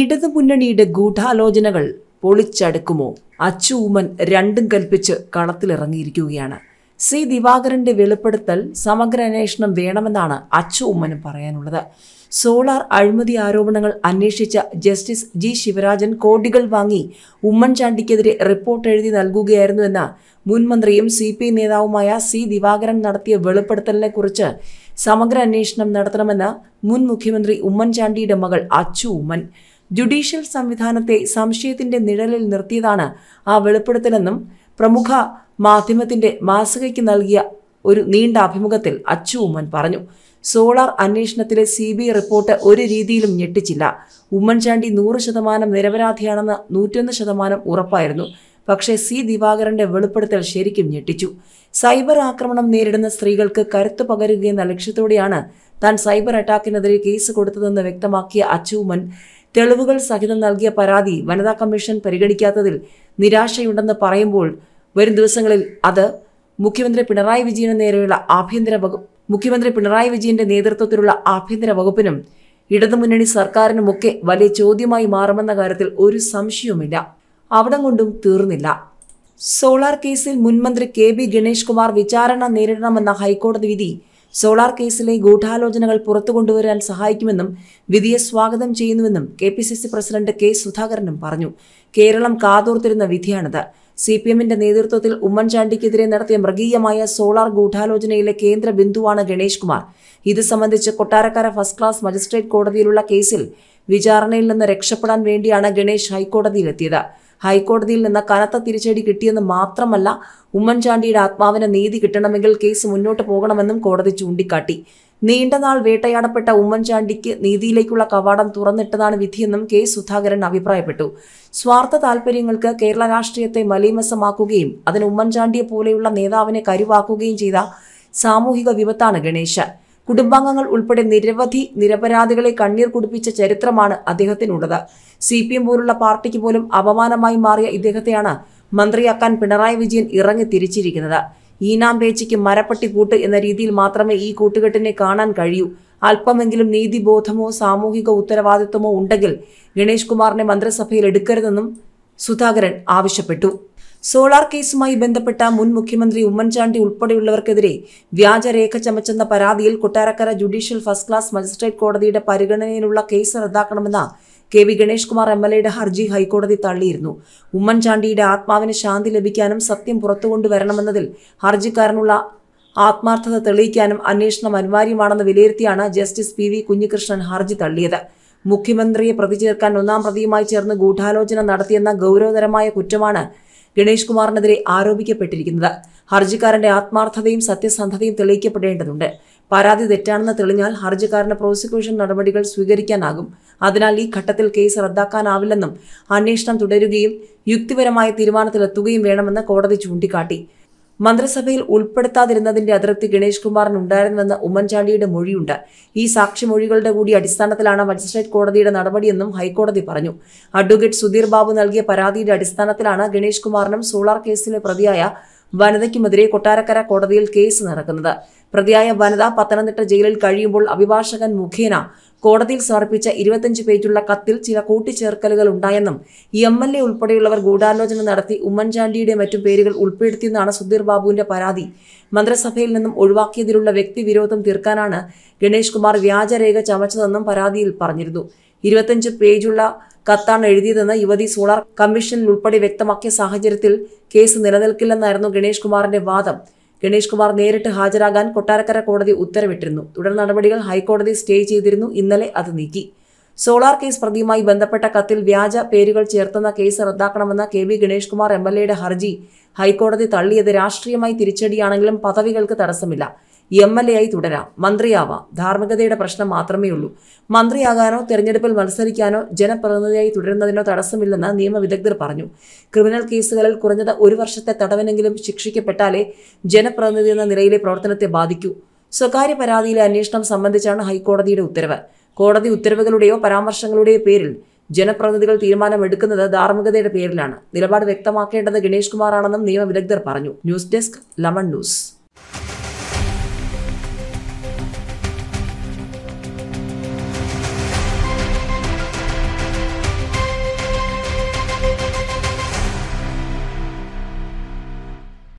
ഇടതുമുന്നണിയുടെ ഗൂഢാലോചനകൾ പൊളിച്ചടുക്കുമോ അച്ചൂമൻ രണ്ടും കൽപ്പിച്ച് കളത്തിലിറങ്ങിയിരിക്കുകയാണ് സി ദിവാകരന്റെ വെളിപ്പെടുത്തൽ സമഗ്ര അന്വേഷണം വേണമെന്നാണ് അച്ചു ഉമ്മനും പറയാനുള്ളത് സോളാർ അഴിമതി ആരോപണങ്ങൾ അന്വേഷിച്ച ജസ്റ്റിസ് ജി ശിവരാജൻ കോടികൾ വാങ്ങി ഉമ്മൻചാണ്ടിക്കെതിരെ റിപ്പോർട്ട് എഴുതി നൽകുകയായിരുന്നുവെന്ന് മുൻമന്ത്രിയും സി പി നേതാവുമായ സി ദിവാകരൻ നടത്തിയ വെളിപ്പെടുത്തലിനെ കുറിച്ച് സമഗ്ര അന്വേഷണം നടത്തണമെന്ന് മുൻ മുഖ്യമന്ത്രി ഉമ്മൻചാണ്ടിയുടെ മകൾ അച്ചു ഉമ്മൻ ജുഡീഷ്യൽ സംവിധാനത്തെ സംശയത്തിന്റെ നിഴലിൽ നിർത്തിയതാണ് ആ വെളിപ്പെടുത്തലെന്നും പ്രമുഖ മാധ്യമത്തിന്റെ മാസികയ്ക്ക് നൽകിയ ഒരു നീണ്ട അഭിമുഖത്തിൽ അച്ചു ഉമ്മൻ പറഞ്ഞു സോളാർ അന്വേഷണത്തിലെ സി ബി റിപ്പോർട്ട് ഒരു രീതിയിലും ഞെട്ടിച്ചില്ല ഉമ്മൻചാണ്ടി നൂറ് ശതമാനം നിരപരാധിയാണെന്ന് നൂറ്റൊന്ന് ശതമാനം ഉറപ്പായിരുന്നു പക്ഷേ സി ദിവാകരന്റെ വെളിപ്പെടുത്തൽ ശരിക്കും ഞെട്ടിച്ചു സൈബർ ആക്രമണം നേരിടുന്ന സ്ത്രീകൾക്ക് കരുത്തു പകരുകയെന്ന ലക്ഷ്യത്തോടെയാണ് താൻ സൈബർ അറ്റാക്കിനെതിരെ കേസ് കൊടുത്തതെന്ന് വ്യക്തമാക്കിയ അച്ചൂമൻ തെളിവുകൾ സഹിതം നൽകിയ പരാതി വനിതാ കമ്മീഷൻ പരിഗണിക്കാത്തതിൽ നിരാശയുണ്ടെന്ന് പറയുമ്പോൾ വരും ദിവസങ്ങളിൽ അത് മുഖ്യമന്ത്രി പിണറായി വിജയന് നേരെയുള്ള ആഭ്യന്തര വകുപ്പ് മുഖ്യമന്ത്രി പിണറായി വിജയന്റെ നേതൃത്വത്തിലുള്ള ആഭ്യന്തര വകുപ്പിനും ഇടതുമുന്നണി സർക്കാരിനുമൊക്കെ വലിയ ചോദ്യമായി മാറുമെന്ന കാര്യത്തിൽ ഒരു സംശയവുമില്ല അവിടം കൊണ്ടും തീർന്നില്ല സോളാർ കേസിൽ മുൻമന്ത്രി കെ ബി ഗണേഷ് കുമാർ വിചാരണ നേരിടണമെന്ന ഹൈക്കോടതി വിധി സോളാർ കേസിലെ ഗൂഢാലോചനകൾ പുറത്തു കൊണ്ടുവരാൻ സഹായിക്കുമെന്നും വിധിയെ സ്വാഗതം ചെയ്യുന്നുവെന്നും K P C C president K സുധാകരനും പറഞ്ഞു കേരളം കാതോർത്തിരുന്ന വിധിയാണിത് സി പി എമ്മിന്റെ നേതൃത്വത്തിൽ ഉമ്മൻചാണ്ടിക്കെതിരെ നടത്തിയ മൃഗീയമായ സോളാർ ഗൂഢാലോചനയിലെ കേന്ദ്ര ബിന്ദുവാണ് ഗണേഷ് കുമാർ ഇത് സംബന്ധിച്ച് കൊട്ടാരക്കര ഫസ്റ്റ് ക്ലാസ് മജിസ്ട്രേറ്റ് കോടതിയിലുള്ള കേസിൽ വിചാരണയിൽ നിന്ന് രക്ഷപ്പെടാൻ വേണ്ടിയാണ് ഗണേഷ് ഹൈക്കോടതിയിലെത്തിയത് ഹൈക്കോടതിയിൽ നിന്ന് കനത്ത തിരിച്ചടി കിട്ടിയെന്ന് മാത്രമല്ല ഉമ്മൻചാണ്ടിയുടെ ആത്മാവിന് നീതി കിട്ടണമെങ്കിൽ കേസ് മുന്നോട്ട് പോകണമെന്നും കോടതി ചൂണ്ടിക്കാട്ടി നീണ്ടനാൾ വേട്ടയാടപ്പെട്ട ഉമ്മൻചാണ്ടിക്ക് നീതിയിലേക്കുള്ള കവാടം തുറന്നിട്ടതാണ് വിധിയെന്നും കെ സുധാകരൻ അഭിപ്രായപ്പെട്ടു സ്വാർത്ഥ താൽപര്യങ്ങൾക്ക് കേരള രാഷ്ട്രീയത്തെ മലീമസമാക്കുകയും അതിന് ഉമ്മൻചാണ്ടിയെ പോലെയുള്ള നേതാവിനെ കരുവാക്കുകയും ചെയ്ത സാമൂഹിക വിപത്താണ് ഗണേശ് കുടുംബാംഗങ്ങൾ ഉൾപ്പെടെ നിരവധി നിരപരാധികളെ കണ്ണീർ കുടിപ്പിച്ച ചരിത്രമാണ് അദ്ദേഹത്തിനുള്ളത് സി പി എം പോലുള്ള പാർട്ടിക്ക് പോലും അപമാനമായി മാറിയ ഇദ്ദേഹത്തെയാണ് മന്ത്രിയാക്കാൻ പിണറായി വിജയൻ ഇറങ്ങി തിരിച്ചിരിക്കുന്നത് ഈനാം പേച്ചിക്ക് മരപ്പട്ടി കൂട്ട് എന്ന രീതിയിൽ മാത്രമേ ഈ കൂട്ടുകെട്ടിനെ കാണാൻ കഴിയൂ അല്പമെങ്കിലും നീതിബോധമോ സാമൂഹിക ഉത്തരവാദിത്വമോ ഉണ്ടെങ്കിൽ ഗണേഷ് കുമാറിനെ മന്ത്രിസഭയിൽ എടുക്കരുതെന്നും സുധാകരൻ ആവശ്യപ്പെട്ടു സോളാർ കേസുമായി ബന്ധപ്പെട്ട മുൻ മുഖ്യമന്ത്രി ഉമ്മൻചാണ്ടി ഉൾപ്പെടെയുള്ളവർക്കെതിരെ വ്യാജരേഖ ചമച്ചെന്ന പരാതിയിൽ Kottarakkara judicial first class magistrate കോടതിയുടെ പരിഗണനയിലുള്ള കേസ് റദ്ദാക്കണമെന്ന K V Ganesh Kumar M L എയുടെ ഹർജി ഹൈക്കോടതി തള്ളിയിരുന്നു ഉമ്മൻചാണ്ടിയുടെ ആത്മാവിന് ശാന്തി ലഭിക്കാനും സത്യം പുറത്തുകൊണ്ടുവരണമെന്നതിൽ ഹർജിക്കാരനുള്ള ആത്മാർത്ഥത തെളിയിക്കാനും അന്വേഷണം അനിവാര്യമാണെന്ന് വിലയിരുത്തിയാണ് ജസ്റ്റിസ് പി വി കുഞ്ഞികൃഷ്ണൻ ഹർജി തള്ളിയത് മുഖ്യമന്ത്രിയെ പ്രതി ഒന്നാം പ്രതിയുമായി ചേർന്ന് ഗൂഢാലോചന നടത്തിയെന്ന ഗൗരവതരമായ കുറ്റമാണ് ഗണേഷ് കുമാറിനെതിരെ ആരോപിക്കപ്പെട്ടിരിക്കുന്നത് ഹർജിക്കാരന്റെ ആത്മാർത്ഥതയും സത്യസന്ധതയും തെളിയിക്കപ്പെടേണ്ടതുണ്ട് പരാതി തെറ്റാണെന്ന് തെളിഞ്ഞാൽ ഹർജിക്കാരന് പ്രോസിക്യൂഷൻ നടപടികൾ സ്വീകരിക്കാനാകും അതിനാൽ ഈ ഘട്ടത്തിൽ കേസ് റദ്ദാക്കാനാവില്ലെന്നും അന്വേഷണം തുടരുകയും യുക്തിപരമായ തീരുമാനത്തിലെത്തുകയും വേണമെന്ന് കോടതി ചൂണ്ടിക്കാട്ടി മന്ത്രിസഭയിൽ ഉൾപ്പെടുത്താതിരുന്നതിന്റെ അതിർത്തി ഗണേഷ് ഉണ്ടായിരുന്നുവെന്ന ഉമ്മൻചാണ്ടിയുടെ മൊഴിയുണ്ട് ഈ സാക്ഷിമൊഴികളുടെ കൂടി അടിസ്ഥാനത്തിലാണ് മജിസ്ട്രേറ്റ് കോടതിയുടെ നടപടിയെന്നും ഹൈക്കോടതി പറഞ്ഞു അഡ്വക്കേറ്റ് സുധീർ ബാബു നൽകിയ പരാതിയുടെ അടിസ്ഥാനത്തിലാണ് ഗണേഷ് കുമാറിനും സോളാർ കേസിലെ പ്രതിയായ വനിതയ്ക്കുമെതിരെ കൊട്ടാരക്കര കോടതിയിൽ കേസ് നടക്കുന്നത് പ്രതിയായ വനിത പത്തനംതിട്ട ജയിലിൽ കഴിയുമ്പോൾ അഭിഭാഷകൻ മുഖേന കോടതിയിൽ സമർപ്പിച്ച ഇരുപത്തഞ്ച് പേജുള്ള കത്തിൽ ചില കൂട്ടിച്ചേർക്കലുകൾ ഉണ്ടായെന്നും എം എൽ എ ഉൾപ്പെടെയുള്ളവർ ഗൂഢാലോചന നടത്തി ഉമ്മൻചാണ്ടിയുടെ മറ്റു പേരുകൾ ഉൾപ്പെടുത്തിയെന്നാണ് സുധീർ ബാബുവിന്റെ പരാതി മന്ത്രിസഭയിൽ നിന്നും ഒഴിവാക്കിയതിലുള്ള വ്യക്തിവിരോധം തീർക്കാനാണ് ഗണേഷ് കുമാർ വ്യാജരേഖ ചമച്ചതെന്നും പരാതിയിൽ പറഞ്ഞിരുന്നു ഇരുപത്തഞ്ച് പേജുള്ള കത്താണ് എഴുതിയതെന്ന് യുവതി സോളാർ കമ്മീഷനിൽ ഉൾപ്പെടെ വ്യക്തമാക്കിയ സാഹചര്യത്തിൽ കേസ് നിലനിൽക്കില്ലെന്നായിരുന്നു ഗണേഷ് കുമാറിന്റെ വാദം ഗണേഷ് കുമാർ നേരിട്ട് ഹാജരാകാൻ കൊട്ടാരക്കര കോടതി ഉത്തരവിട്ടിരുന്നു തുടർ നടപടികൾ ഹൈക്കോടതി സ്റ്റേ ചെയ്തിരുന്നു ഇന്നലെ അത് നീക്കി സോളാർ കേസ് പ്രതിയുമായി ബന്ധപ്പെട്ട കത്തിൽ വ്യാജ പേരുകൾ ചേർത്തുന്ന കേസ് റദ്ദാക്കണമെന്ന K V Ganesh Kumar M L എയുടെ ഹർജി ഹൈക്കോടതി തള്ളിയത് രാഷ്ട്രീയമായി തിരിച്ചടിയാണെങ്കിലും പദവികൾക്ക് തടസ്സമില്ല എം എൽ എ ആയി തുടരാം മന്ത്രിയാവാം ധാർമ്മികതയുടെ പ്രശ്നം മാത്രമേ ഉള്ളൂ മന്ത്രിയാകാനോ തെരഞ്ഞെടുപ്പിൽ മത്സരിക്കാനോ ജനപ്രതിനിധിയായി തുടരുന്നതിനോ തടസ്സമില്ലെന്ന് നിയമവിദഗ്ധർ പറഞ്ഞു ക്രിമിനൽ കേസുകളിൽ കുറഞ്ഞത് ഒരു വർഷത്തെ തടവനെങ്കിലും ശിക്ഷിക്കപ്പെട്ടാലേ ജനപ്രതിനിധി എന്ന നിലയിലെ പ്രവർത്തനത്തെ ബാധിക്കൂ സ്വകാര്യ പരാതിയിലെ അന്വേഷണം സംബന്ധിച്ചാണ് ഹൈക്കോടതിയുടെ ഉത്തരവ് കോടതി ഉത്തരവുകളുടെയോ പരാമർശങ്ങളുടെയോ പേരിൽ ജനപ്രതിനിധികൾ തീരുമാനമെടുക്കുന്നത് ധാർമ്മികതയുടെ പേരിലാണ് നിലപാട് വ്യക്തമാക്കേണ്ടത് ഗണേഷ് കുമാറാണെന്നും നിയമവിദഗ്ധർ പറഞ്ഞു ന്യൂസ് ഡെസ്ക് ലമൺ ന്യൂസ്